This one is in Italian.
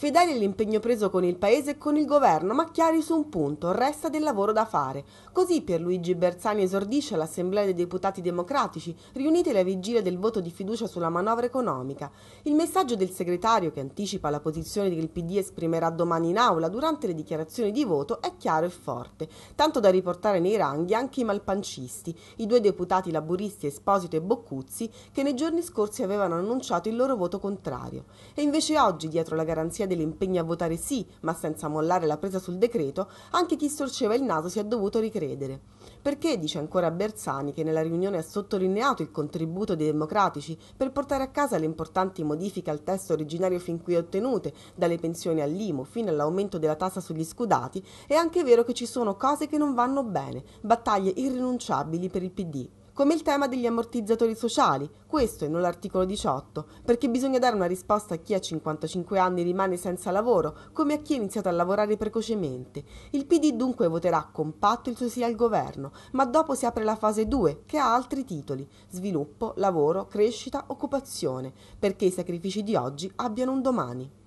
Fedeli all'impegno preso con il Paese e con il Governo, ma chiari su un punto, resta del lavoro da fare. Così Pierluigi Bersani esordisce l'Assemblea dei Deputati Democratici, riuniti alla vigilia del voto di fiducia sulla manovra economica. Il messaggio del segretario, che anticipa la posizione che il PD esprimerà domani in aula durante le dichiarazioni di voto, è chiaro e forte, tanto da riportare nei ranghi anche i malpancisti, i due deputati laburisti Esposito e Boccuzzi, che nei giorni scorsi avevano annunciato il loro voto contrario. E invece oggi, dietro la garanzia chiede l'impegno a votare sì, ma senza mollare la presa sul decreto, anche chi storceva il naso si è dovuto ricredere. Perché dice ancora Bersani che nella riunione ha sottolineato il contributo dei democratici per portare a casa le importanti modifiche al testo originario fin qui ottenute, dalle pensioni all'IMU fino all'aumento della tassa sugli scudati, è anche vero che ci sono cose che non vanno bene, battaglie irrinunciabili per il PD come il tema degli ammortizzatori sociali, questo e non l'articolo 18, perché bisogna dare una risposta a chi a 55 anni rimane senza lavoro, come a chi ha iniziato a lavorare precocemente. Il PD dunque voterà compatto il suo sì al governo, ma dopo si apre la fase 2, che ha altri titoli, sviluppo, lavoro, crescita, occupazione, perché i sacrifici di oggi abbiano un domani.